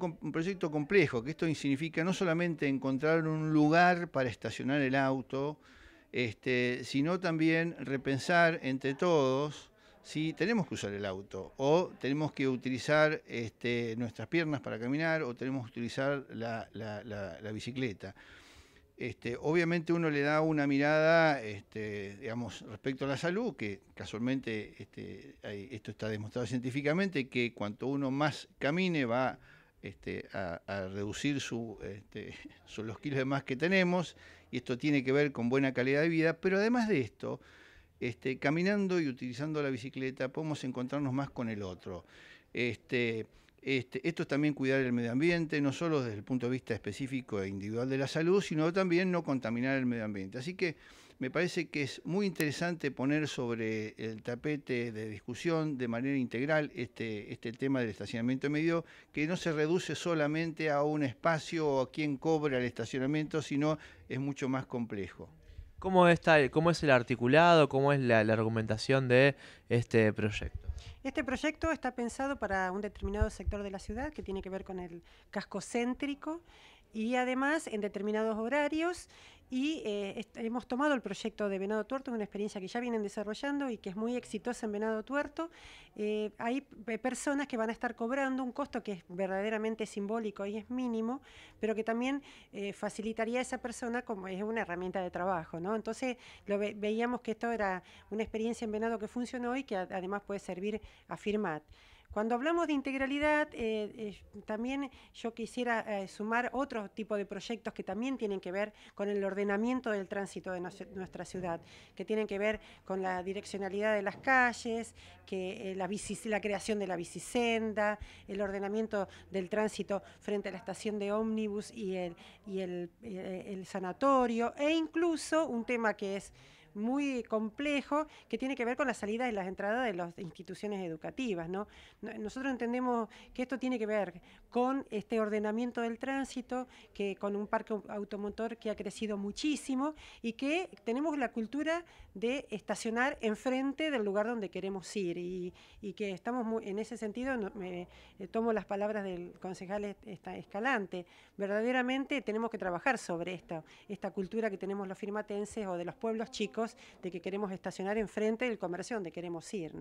un proyecto complejo, que esto significa no solamente encontrar un lugar para estacionar el auto, este, sino también repensar entre todos si tenemos que usar el auto o tenemos que utilizar este, nuestras piernas para caminar o tenemos que utilizar la, bicicleta. Este, obviamente uno le da una mirada, digamos, respecto a la salud, que casualmente esto está demostrado científicamente, que cuanto uno más camine va este, a, reducir este, su, los kilos de más que tenemos, y esto tiene que ver con buena calidad de vida, pero además de esto, este, caminando y utilizando la bicicleta podemos encontrarnos más con el otro. Este, esto es también cuidar el medio ambiente, no solo desde el punto de vista específico e individual de la salud, sino también no contaminar el medio ambiente. Así que me parece que es muy interesante poner sobre el tapete de discusión de manera integral este, este tema del estacionamiento medio, que no se reduce solamente a un espacio o a quién cobra el estacionamiento, sino es mucho más complejo. ¿Cómo, está, ¿Cómo es el articulado? ¿Cómo es la, la argumentación de este proyecto? Este proyecto está pensado para un determinado sector de la ciudad que tiene que ver con el casco céntrico y además en determinados horarios y eh, hemos tomado el proyecto de Venado Tuerto, una experiencia que ya vienen desarrollando y que es muy exitosa en Venado Tuerto. Eh, hay eh, personas que van a estar cobrando un costo que es verdaderamente simbólico y es mínimo, pero que también facilitaría a esa persona como es una herramienta de trabajo. Entonces lo veíamos que esto era una experiencia en Venado que funcionó y que además puede servir a Firmat. Cuando hablamos de integralidad, eh, eh, también yo quisiera eh, sumar otro tipo de proyectos que también tienen que ver con el ordenamiento del tránsito de nuestra ciudad, que tienen que ver con la direccionalidad de las calles, que, la, creación de la bicisenda, el ordenamiento del tránsito frente a la estación de ómnibus y el, el sanatorio, e incluso un tema que es muy complejo que tiene que ver con las salidas y las entradas de las instituciones educativas. ¿no? Nosotros entendemos que esto tiene que ver con este ordenamiento del tránsito, que con un parque automotor que ha crecido muchísimo y que tenemos la cultura de estacionar enfrente del lugar donde queremos ir y, que estamos muy, en ese sentido, me, eh, tomo las palabras del concejal Escalante, verdaderamente tenemos que trabajar sobre esto, esta cultura que tenemos los firmatenses o de los pueblos chicos de que queremos estacionar enfrente del comercio donde queremos ir,